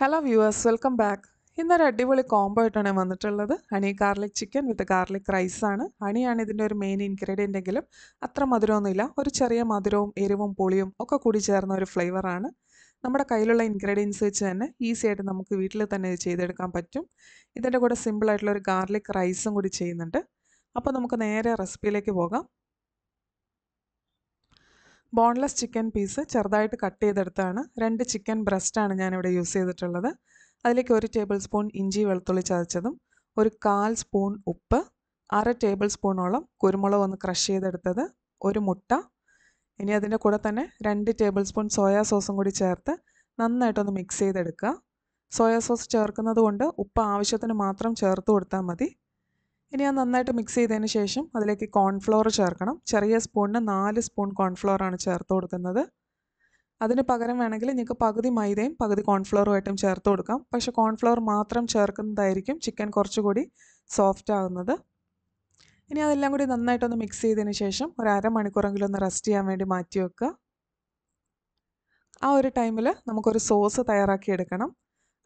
hello viewers welcome back ഇന്നൊരു അടിപൊളി combo ആയിട്ടാണ് വന്നിട്ടുള്ളത് honey garlic chicken with garlic rice ആണ് ഹണിയാണ് ഇതിൻ്റെ ഒരു മെയിൻ ഇൻഗ്രീഡിയൻ്റ് എങ്കിലും അത്ര മധുരമൊന്നുമില്ല ഒരു ചെറിയ മധുരവും എരിവും പുളിയും ഒക്കെ കൂടി ചേർന്ന ഒരു ഫ്ലേവറാണ് നമ്മുടെ കയ്യിലുള്ള ഇൻഗ്രീഡിയൻസ് വെച്ച് തന്നെ ഈസി ആയിട്ട് നമുക്ക് വീട്ടിൽ തന്നെ ഇത് ചെയ്തെടുക്കാൻ പറ്റും ഇതിൻ്റെ കൂടെ സിമ്പിളായിട്ടുള്ള ഒരു ഗാർലിക് റൈസും കൂടി ചെയ്യുന്നുണ്ട് അപ്പോൾ നമുക്ക് നേരെ റെസിപ്പിയിലേക്ക് പോകാം ബോൺലെസ് ചിക്കൻ പീസ് ചെറുതായിട്ട് കട്ട് ചെയ്തെടുത്താണ് രണ്ട് ചിക്കൻ ബ്രസ്റ്റാണ് ഞാനിവിടെ യൂസ് ചെയ്തിട്ടുള്ളത് അതിലേക്ക് ഒരു ടേബിൾ സ്പൂൺ ഇഞ്ചി വെളുത്തുള്ളി ചതച്ചതും ഒരു കാൽ സ്പൂൺ ഉപ്പ് അര ടേബിൾ സ്പൂണോളം കുരുമുളക് ഒന്ന് ക്രഷ് ചെയ്തെടുത്തത് ഒരു മുട്ട ഇനി അതിൻ്റെ കൂടെ തന്നെ രണ്ട് ടേബിൾ സ്പൂൺ സോയാ സോസും കൂടി ചേർത്ത് നന്നായിട്ടൊന്ന് മിക്സ് ചെയ്തെടുക്കുക സോയാ സോസ് ചേർക്കുന്നത് കൊണ്ട് ഉപ്പ് ആവശ്യത്തിന് മാത്രം ചേർത്ത് കൊടുത്താൽ മതി ഇനി അത് നന്നായിട്ട് മിക്സ് ചെയ്തതിന് ശേഷം അതിലേക്ക് കോൺഫ്ലോർ ചേർക്കണം ചെറിയ സ്പൂണിന് നാല് സ്പൂൺ കോൺഫ്ലോറാണ് ചേർത്ത് കൊടുക്കുന്നത് അതിന് പകരം വേണമെങ്കിൽ നിങ്ങൾക്ക് പകുതി മൈദയും പകുതി കോൺഫ്ലോറുമായിട്ടും ചേർത്ത് കൊടുക്കാം പക്ഷേ കോൺഫ്ലോർ മാത്രം ചേർക്കുന്നതായിരിക്കും ചിക്കൻ കുറച്ചുകൂടി സോഫ്റ്റ് ആകുന്നത് ഇനി അതെല്ലാം കൂടി നന്നായിട്ടൊന്ന് മിക്സ് ചെയ്തതിന് ശേഷം ഒരു അരമണിക്കൂറെങ്കിലും ഒന്ന് റെസ്റ്റ് ചെയ്യാൻ വേണ്ടി മാറ്റി വെക്കുക ആ ഒരു ടൈമിൽ നമുക്കൊരു സോസ് തയ്യാറാക്കി എടുക്കണം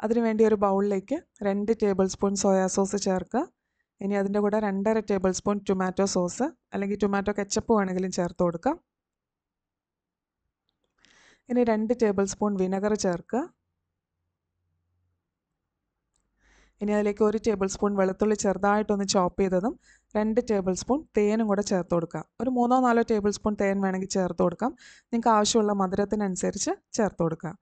അതിനുവേണ്ടി ഒരു ബൗളിലേക്ക് രണ്ട് ടേബിൾ സ്പൂൺ സോയാ സോസ് ചേർക്കുക ഇനി അതിൻ്റെ കൂടെ രണ്ടര ടേബിൾ സ്പൂൺ ടൊമാറ്റോ സോസ് അല്ലെങ്കിൽ ടൊമാറ്റോ കെച്ചപ്പ് വേണമെങ്കിലും ചേർത്ത് കൊടുക്കാം ഇനി രണ്ട് ടേബിൾ സ്പൂൺ വിനഗർ ചേർക്കുക ഇനി അതിലേക്ക് ഒരു ടേബിൾ സ്പൂൺ വെളുത്തുള്ളി ചെറുതായിട്ടൊന്ന് ചോപ്പ് ചെയ്തതും രണ്ട് ടേബിൾ സ്പൂൺ തേനും കൂടെ ചേർത്ത് കൊടുക്കുക ഒരു മൂന്നോ നാലോ ടേബിൾ സ്പൂൺ തേൻ വേണമെങ്കിൽ ചേർത്ത് കൊടുക്കാം നിങ്ങൾക്ക് ആവശ്യമുള്ള മധുരത്തിനനുസരിച്ച് ചേർത്ത് കൊടുക്കുക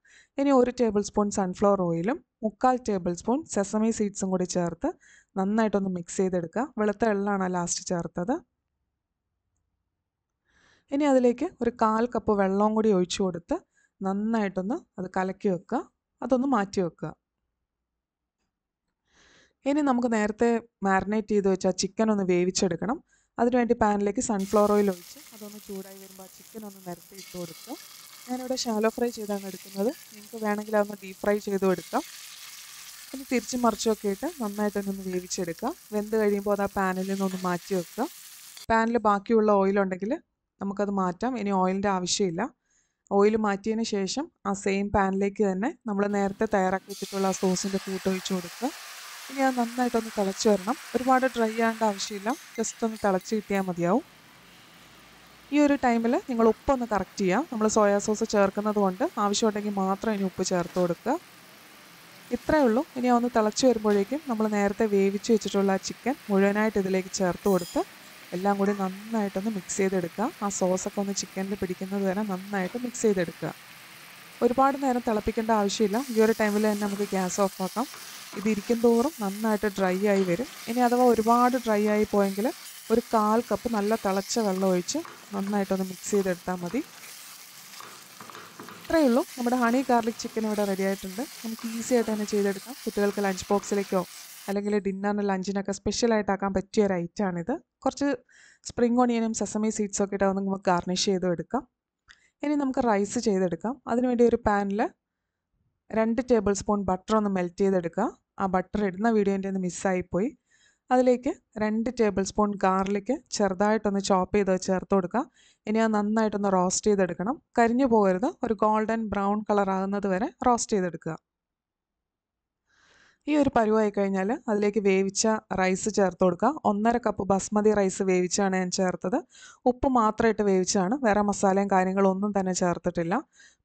ഇനി ഒരു ടേബിൾ സ്പൂൺ സൺഫ്ലവർ ഓയിലും മുക്കാൽ ടേബിൾ സ്പൂൺ സെസമി സീഡ്സും കൂടി ചേർത്ത് നന്നായിട്ടൊന്ന് മിക്സ് ചെയ്തെടുക്കുക വെളുത്ത എള്ളാണ് ലാസ്റ്റ് ചേർത്തത് ഇനി അതിലേക്ക് ഒരു കാൽ കപ്പ് വെള്ളവും കൂടി ഒഴിച്ചു കൊടുത്ത് നന്നായിട്ടൊന്ന് അത് കലക്കി വെക്കുക അതൊന്ന് മാറ്റി വെക്കുക ഇനി നമുക്ക് നേരത്തെ മാരിനേറ്റ് ചെയ്ത് വെച്ച ചിക്കൻ ഒന്ന് വേവിച്ചെടുക്കണം അതിനുവേണ്ടി പാനിലേക്ക് സൺഫ്ലവർ ഓയിൽ ഒഴിച്ച് അതൊന്ന് ചൂടായി വരുമ്പോൾ ആ ചിക്കൻ ഒന്ന് നിരത്തി ഇട്ട് കൊടുക്കുക ഞാനിവിടെ ഷാലോ ഫ്രൈ ചെയ്താണ് എടുക്കുന്നത് നിങ്ങൾക്ക് വേണമെങ്കിൽ അതൊന്ന് ഡീപ് ഫ്രൈ ചെയ്തു എടുക്കാം ഒന്ന് തിരിച്ചും മറിച്ചൊക്കെ ഇട്ട് നന്നായിട്ടൊന്ന് വേവിച്ചെടുക്കുക വെന്ത് കഴിയുമ്പോൾ അത് ആ പാനിൽ നിന്നൊന്ന് മാറ്റി വെക്കുക പാനിൽ ബാക്കിയുള്ള ഓയിലുണ്ടെങ്കിൽ നമുക്കത് മാറ്റാം ഇനി ഓയിലിൻ്റെ ആവശ്യമില്ല ഓയിൽ മാറ്റിയതിന് ശേഷം ആ സെയിം പാനിലേക്ക് തന്നെ നമ്മൾ നേരത്തെ തയ്യാറാക്കി വെച്ചിട്ടുള്ള ആ സോസിൻ്റെ കൂട്ട് ഒഴിച്ച് കൊടുക്കുക ഇനി അത് നന്നായിട്ടൊന്ന് തിളച്ച് വരണം ഒരുപാട് ഡ്രൈ ആകേണ്ട ആവശ്യമില്ല ജസ്റ്റ് ഒന്ന് തിളച്ച് കിട്ടിയാൽ മതിയാവും ഈ ഒരു ടൈമിൽ നിങ്ങൾ ഉപ്പൊന്ന് കറക്റ്റ് ചെയ്യുക നമ്മൾ സോയാ സോസ് ചേർക്കുന്നത് കൊണ്ട് ആവശ്യമുണ്ടെങ്കിൽ മാത്രം ഇനി ഉപ്പ് ചേർത്ത് കൊടുക്കുക ഇത്രയേ ഉള്ളൂ ഇനി ഒന്ന് തിളച്ച് വരുമ്പോഴേക്കും നമ്മൾ നേരത്തെ വേവിച്ച് വെച്ചിട്ടുള്ള ആ ചിക്കൻ മുഴുവനായിട്ട് ഇതിലേക്ക് ചേർത്ത് കൊടുത്ത് എല്ലാം കൂടി നന്നായിട്ടൊന്ന് മിക്സ് ചെയ്തെടുക്കുക ആ സോസൊക്കെ ഒന്ന് ചിക്കനിൽ പിടിക്കുന്നത് വരെ നന്നായിട്ട് മിക്സ് ചെയ്തെടുക്കുക ഒരുപാട് നേരം തിളപ്പിക്കേണ്ട ആവശ്യമില്ല ഈ ഒരു ടൈമിൽ തന്നെ നമുക്ക് ഗ്യാസ് ഓഫ് ആക്കാം ഇതിരിക്കും തോറും നന്നായിട്ട് ഡ്രൈ ആയി വരും ഇനി അഥവാ ഒരുപാട് ഡ്രൈ ആയി പോയെങ്കിൽ ഒരു കാൽ കപ്പ് നല്ല തിളച്ച വെള്ളം ഒഴിച്ച് നന്നായിട്ടൊന്ന് മിക്സ് ചെയ്തെടുത്താൽ മതി അത്രയേ ഉള്ളൂ നമ്മുടെ ഹണി ഗാർലിക് ചിക്കൻ ഇവിടെ റെഡി ആയിട്ടുണ്ട് നമുക്ക് ഈസി ആയിട്ട് തന്നെ ചെയ്തെടുക്കാം കുട്ടികൾക്ക് ലഞ്ച് ബോക്സിലേക്കോ അല്ലെങ്കിൽ ഡിന്നറിന് ലഞ്ചിനൊക്കെ ആക്കാൻ പറ്റിയ ഒരു ഐറ്റമാണിത് കുറച്ച് സ്പ്രിംഗ് ഓണിയനും സെസമി സീഡ്സും ഒക്കെ ഇട്ടാൽ നമുക്ക് ഗാർണിഷ് ചെയ്തും എടുക്കാം ഇനി നമുക്ക് റൈസ് ചെയ്തെടുക്കാം അതിനുവേണ്ടി ഒരു പാനിൽ രണ്ട് ടേബിൾ സ്പൂൺ ബട്ടർ ഒന്ന് മെൽറ്റ് ചെയ്തെടുക്കാം ആ ബട്ടർ ഇടുന്ന വീഡിയോ എൻ്റെ ഒന്ന് മിസ്സായിപ്പോയി അതിലേക്ക് രണ്ട് ടേബിൾ സ്പൂൺ ഗാർലിക്ക് ചെറുതായിട്ടൊന്ന് ചോപ്പ് ചെയ്ത് ചേർത്ത് കൊടുക്കുക ഇനി അത് നന്നായിട്ടൊന്ന് റോസ്റ്റ് ചെയ്തെടുക്കണം കരിഞ്ഞു പോകരുത് ഒരു ഗോൾഡൻ ബ്രൗൺ കളർ ആകുന്നത് വരെ റോസ്റ്റ് ചെയ്തെടുക്കുക ഈ ഒരു പരുവായി കഴിഞ്ഞാൽ അതിലേക്ക് വേവിച്ച റൈസ് ചേർത്ത് കൊടുക്കുക ഒന്നര കപ്പ് ബസ്മതി റൈസ് വേവിച്ചാണ് ഞാൻ ചേർത്തത് ഉപ്പ് മാത്രമായിട്ട് വേവിച്ചാണ് വേറെ മസാലയും കാര്യങ്ങളും ഒന്നും തന്നെ ചേർത്തിട്ടില്ല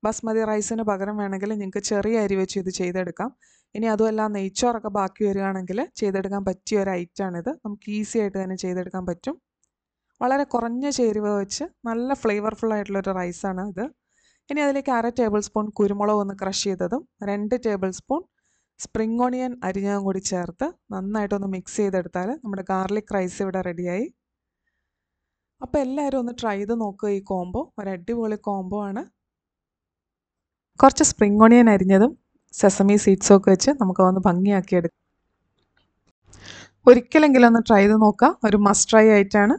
ബസ്മതി റൈസിന് പകരം വേണമെങ്കിൽ നിങ്ങൾക്ക് ചെറിയ അരി വെച്ച് ഇത് ചെയ്തെടുക്കാം ഇനി അതുമല്ല നെയ്ച്ചോറൊക്കെ ബാക്കി വരികയാണെങ്കിൽ ചെയ്തെടുക്കാൻ പറ്റിയ ഒരു ഐറ്റമാണിത് നമുക്ക് ഈസി ആയിട്ട് തന്നെ ചെയ്തെടുക്കാൻ പറ്റും വളരെ കുറഞ്ഞ ചേരുവ വെച്ച് നല്ല ഫ്ലേവർഫുൾ ആയിട്ടുള്ള ഒരു റൈസാണ് ഇത് ഇനി അതിലേക്ക് അര ടേബിൾ സ്പൂൺ കുരുമുളക് ഒന്ന് ക്രഷ് ചെയ്തതും രണ്ട് ടേബിൾ സ്പൂൺ സ്പ്രിംഗ് ഓണിയൻ അരിഞ്ഞതും കൂടി ചേർത്ത് നന്നായിട്ടൊന്ന് മിക്സ് ചെയ്തെടുത്താൽ നമ്മുടെ ഗാർലിക് റൈസ് ഇവിടെ റെഡിയായി അപ്പോൾ എല്ലാവരും ഒന്ന് ട്രൈ ചെയ്ത് നോക്കുക ഈ കോംബോ ഒരു അടിപൊളി കോംബോ ആണ് കുറച്ച് സ്പ്രിംഗ് ഓണിയൻ അരിഞ്ഞതും സെസമി ഒക്കെ വെച്ച് നമുക്ക് ഒന്ന് ഭംഗിയാക്കി എടുക്കാം ഒരിക്കലെങ്കിലും ഒന്ന് ട്രൈ ചെയ്ത് നോക്കുക ഒരു മസ്റ്റ് ട്രൈ ആയിട്ടാണ്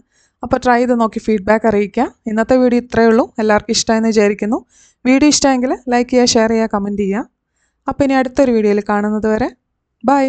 അപ്പോൾ ട്രൈ ചെയ്ത് നോക്കി ഫീഡ്ബാക്ക് അറിയിക്കുക ഇന്നത്തെ വീഡിയോ ഇത്രയേ ഉള്ളൂ എല്ലാവർക്കും ഇഷ്ടമായെന്ന് വിചാരിക്കുന്നു വീഡിയോ ഇഷ്ടമെങ്കിൽ ലൈക്ക് ചെയ്യുക ഷെയർ ചെയ്യുക കമൻറ്റ് ചെയ്യുക അപ്പോൾ ഇനി അടുത്തൊരു വീഡിയോയിൽ കാണുന്നത് വരെ ബൈ